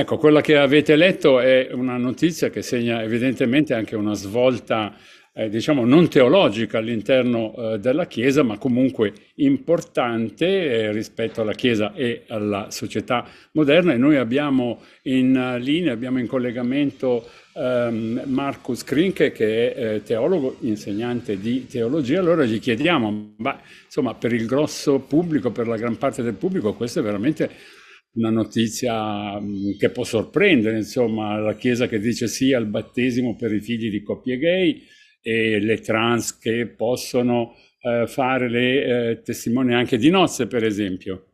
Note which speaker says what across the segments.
Speaker 1: Ecco, quella che avete letto è una notizia che segna evidentemente anche una svolta, eh, diciamo, non teologica all'interno eh, della Chiesa, ma comunque importante eh, rispetto alla Chiesa e alla società moderna. E noi abbiamo in eh, linea, abbiamo in collegamento ehm, Marcus Krinke, che è eh, teologo, insegnante di teologia. Allora gli chiediamo, ma, insomma, per il grosso pubblico, per la gran parte del pubblico, questo è veramente una notizia mm, che può sorprendere, insomma, la Chiesa che dice sì al battesimo per i figli di coppie gay e le trans che possono eh, fare le eh, testimoni anche di nozze, per esempio.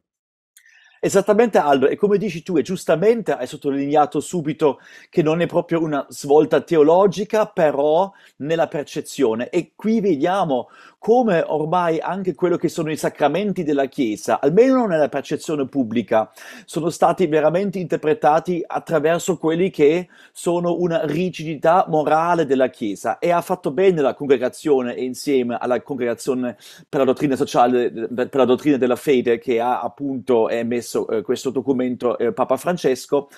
Speaker 2: Esattamente Aldo, e come dici tu, e giustamente hai sottolineato subito che non è proprio una svolta teologica, però nella percezione. E qui vediamo come ormai anche quello che sono i sacramenti della Chiesa, almeno nella percezione pubblica, sono stati veramente interpretati attraverso quelli che sono una rigidità morale della Chiesa e ha fatto bene la congregazione insieme alla congregazione per la dottrina sociale, per la dottrina della fede che ha appunto emesso eh, eh, questo documento eh, Papa Francesco,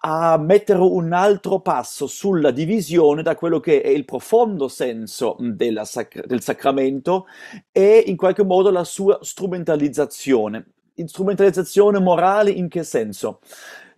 Speaker 2: a mettere un altro passo sulla divisione da quello che è il profondo senso sac- del sacramento e in qualche modo la sua strumentalizzazione. strumentalizzazione morale in che senso?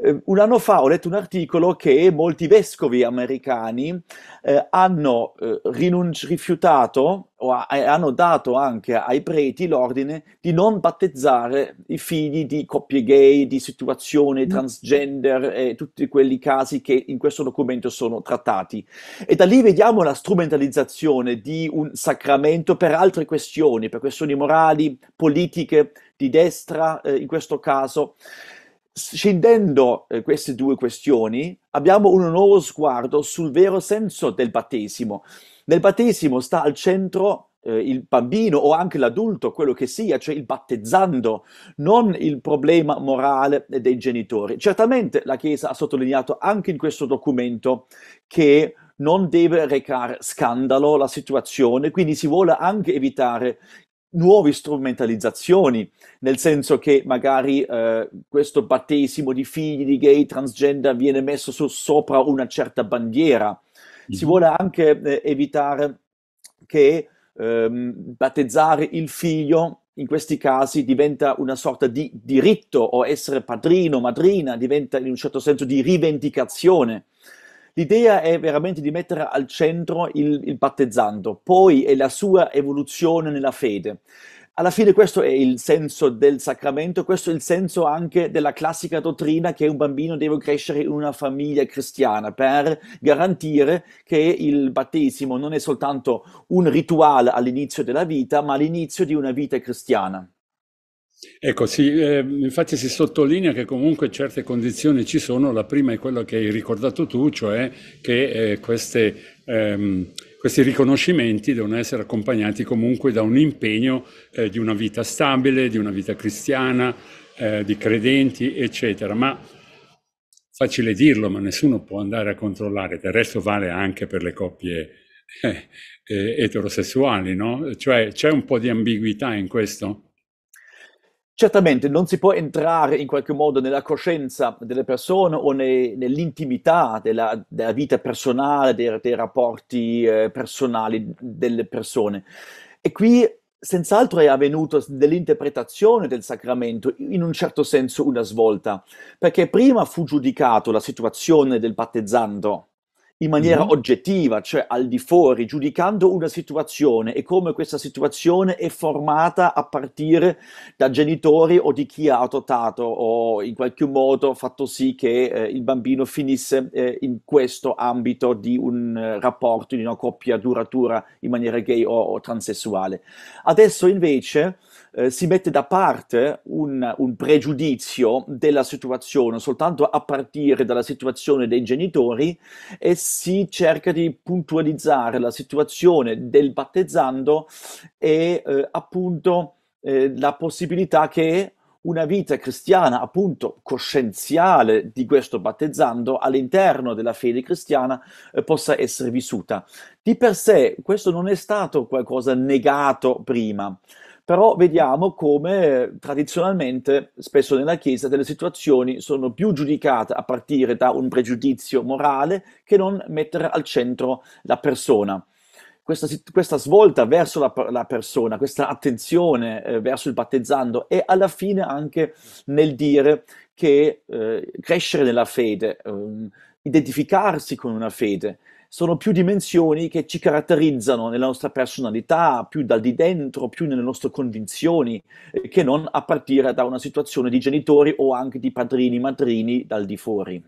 Speaker 2: Eh, un anno fa ho letto un articolo che molti vescovi americani eh, hanno eh, rinunci- rifiutato o ha- eh, hanno dato anche ai preti l'ordine di non battezzare i figli di coppie gay, di situazioni mm. transgender e tutti quelli casi che in questo documento sono trattati. E da lì vediamo la strumentalizzazione di un sacramento per altre questioni, per questioni morali, politiche, di destra eh, in questo caso. Scendendo eh, queste due questioni, abbiamo un nuovo sguardo sul vero senso del battesimo. Nel battesimo sta al centro eh, il bambino o anche l'adulto, quello che sia, cioè il battezzando, non il problema morale dei genitori. Certamente la Chiesa ha sottolineato anche in questo documento che non deve recare scandalo la situazione, quindi si vuole anche evitare nuove strumentalizzazioni, nel senso che magari eh, questo battesimo di figli di gay transgender viene messo su, sopra una certa bandiera. Mm. Si mm-hmm. vuole anche eh, evitare che ehm, battezzare il figlio in questi casi diventa una sorta di diritto o essere padrino, madrina, diventa in un certo senso di rivendicazione. L'idea è veramente di mettere al centro il, il battezzando, poi è la sua evoluzione nella fede. Alla fine questo è il senso del sacramento, questo è il senso anche della classica dottrina che un bambino deve crescere in una famiglia cristiana per garantire che il battesimo non è soltanto un rituale all'inizio della vita, ma l'inizio di una vita cristiana.
Speaker 1: Ecco, sì, eh, infatti si sottolinea che comunque certe condizioni ci sono, la prima è quella che hai ricordato tu, cioè che eh, queste, ehm, questi riconoscimenti devono essere accompagnati comunque da un impegno eh, di una vita stabile, di una vita cristiana, eh, di credenti, eccetera. Ma facile dirlo, ma nessuno può andare a controllare, del resto vale anche per le coppie eh, eh, eterosessuali, no? Cioè c'è un po' di ambiguità in questo?
Speaker 2: Certamente non si può entrare in qualche modo nella coscienza delle persone o nei, nell'intimità della, della, vita personale, dei, dei rapporti eh, personali delle persone. E qui senz'altro è avvenuto dell'interpretazione del sacramento in un certo senso una svolta, perché prima fu giudicato la situazione del battezzando in maniera mm-hmm. oggettiva, cioè al di fuori, giudicando una situazione e come questa situazione è formata a partire da genitori o di chi ha adottato o in qualche modo fatto sì che eh, il bambino finisse eh, in questo ambito di un eh, rapporto, di una coppia duratura in maniera gay o, o transessuale. Adesso invece eh, si mette da parte un, un, pregiudizio della situazione, soltanto a partire dalla situazione dei genitori e si cerca di puntualizzare la situazione del battezzando e eh, appunto eh, la possibilità che una vita cristiana, appunto, coscienziale di questo battezzando all'interno della fede cristiana eh, possa essere vissuta. Di per sé questo non è stato qualcosa negato prima, però vediamo come tradizionalmente, spesso nella Chiesa, delle situazioni sono più giudicate a partire da un pregiudizio morale che non mettere al centro la persona. Questa, questa, svolta verso la, la persona, questa attenzione eh, verso il battezzando e alla fine anche nel dire che eh, crescere nella fede, eh, identificarsi con una fede, sono più dimensioni che ci caratterizzano nella nostra personalità, più dal di dentro, più nelle nostre convinzioni, eh, che non a partire da una situazione di genitori o anche di padrini, madrini dal di fuori.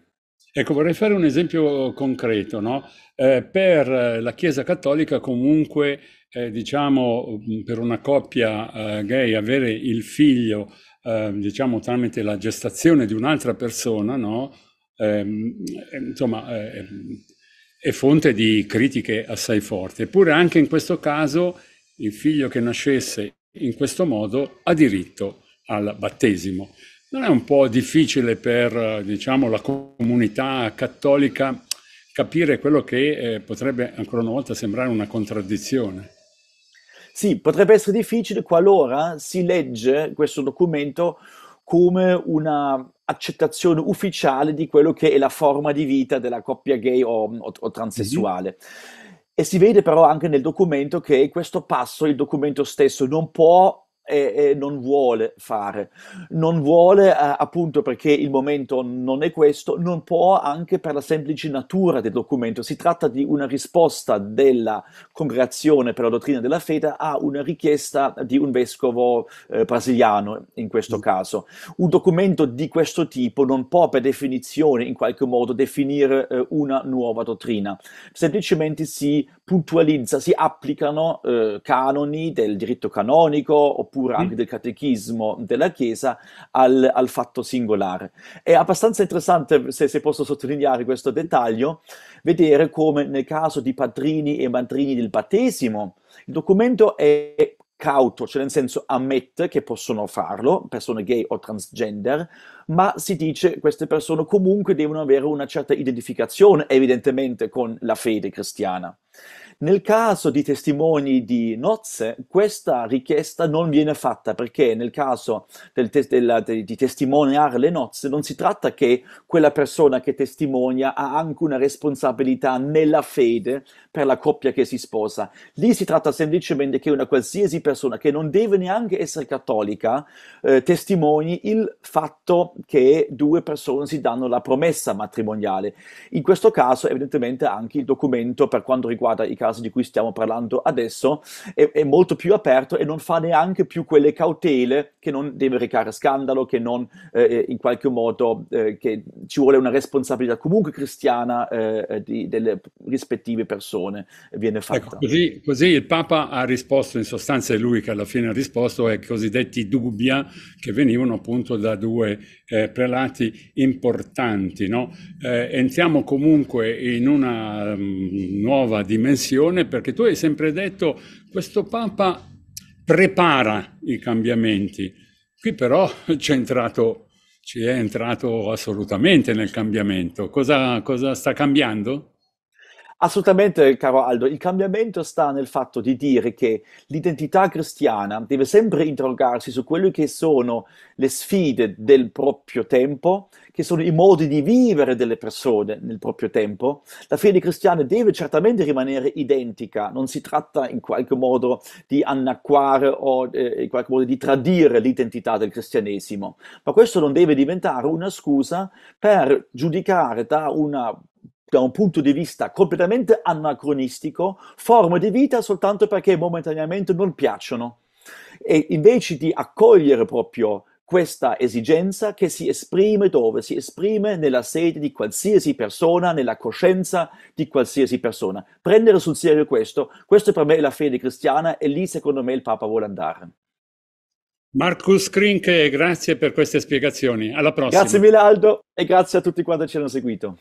Speaker 1: Ecco, vorrei fare un esempio concreto. No? Eh, per eh, la Chiesa Cattolica comunque, eh, diciamo, mm, per una coppia eh, gay avere il figlio, ehm, diciamo, tramite la gestazione di un'altra persona, no? Ehm, eh, insomma, ehm, è fonte di critiche assai forti. Eppure anche in questo caso il figlio che nascesse in questo modo ha diritto al battesimo. Non è un po' difficile per diciamo, la comunità cattolica capire quello che eh, potrebbe ancora una volta sembrare una contraddizione? Sì, potrebbe essere difficile qualora si legge
Speaker 2: questo documento come una accettazione ufficiale di quello che è la forma di vita della coppia gay o, mm, o, o transessuale. Mm-hmm. E si vede però anche nel documento che questo passo il documento stesso non può e, e, non vuole fare. Non vuole eh, appunto perché il momento non è questo, non può anche per la semplice natura del documento. Si tratta di una risposta della congregazione per la dottrina della fede a una richiesta di un vescovo eh, brasiliano in questo mm. caso. Un documento di questo tipo non può per definizione in qualche modo definire eh, una nuova dottrina. Semplicemente si puntualizza, si applicano eh, canoni del diritto canonico oppure anche del catechismo della Chiesa al, al fatto singolare. È abbastanza interessante, se, se, posso sottolineare questo dettaglio, vedere come nel caso di padrini e madrini del battesimo, il documento è cauto, cioè nel senso ammette che possono farlo, persone gay o transgender, ma si dice che queste persone comunque devono avere una certa identificazione, evidentemente, con la fede cristiana. Nel caso di testimoni di nozze, questa richiesta non viene fatta perché nel caso del te- della, de- di testimoniare le nozze non si tratta che quella persona che testimonia ha anche una responsabilità nella fede per la coppia che si sposa. Lì si tratta semplicemente che una qualsiasi persona che non deve neanche essere cattolica eh, testimoni il fatto che due persone si danno la promessa matrimoniale. In questo caso evidentemente anche il documento per quanto riguarda i casi caso di cui stiamo parlando adesso, è, è, molto più aperto e non fa neanche più quelle cautele che non deve recare scandalo, che non eh, eh in qualche modo eh, che ci vuole una responsabilità comunque cristiana eh, eh di, delle rispettive persone eh, viene ecco, fatta. Ecco,
Speaker 1: così, così, il Papa ha risposto, in sostanza è lui che alla fine ha risposto ai cosiddetti dubbia che venivano appunto da due prelati importanti. No? entriamo comunque in una um, nuova dimensione situazione perché tu hai sempre detto questo Papa prepara i cambiamenti. Qui però c'è entrato, ci è entrato assolutamente nel cambiamento. Cosa, cosa sta cambiando?
Speaker 2: Assolutamente, caro Aldo, il cambiamento sta nel fatto di dire che l'identità cristiana deve sempre interrogarsi su quelle che sono le sfide del proprio tempo, che sono i modi di vivere delle persone nel proprio tempo. La fede cristiana deve certamente rimanere identica, non si tratta in qualche modo di anacquare o eh, in qualche modo di tradire l'identità del cristianesimo, ma questo non deve diventare una scusa per giudicare da una da un punto di vista completamente anacronistico, forme di vita soltanto perché momentaneamente non piacciono. E invece di accogliere proprio questa esigenza che si esprime dove? Si esprime nella sede di qualsiasi persona, nella coscienza di qualsiasi persona. Prendere sul serio questo, questo per me è la fede cristiana e lì secondo me il Papa vuole andare.
Speaker 1: Marcus Krink, grazie per queste spiegazioni. Alla prossima. Grazie
Speaker 2: mille Aldo e grazie a tutti quanti che ci hanno seguito.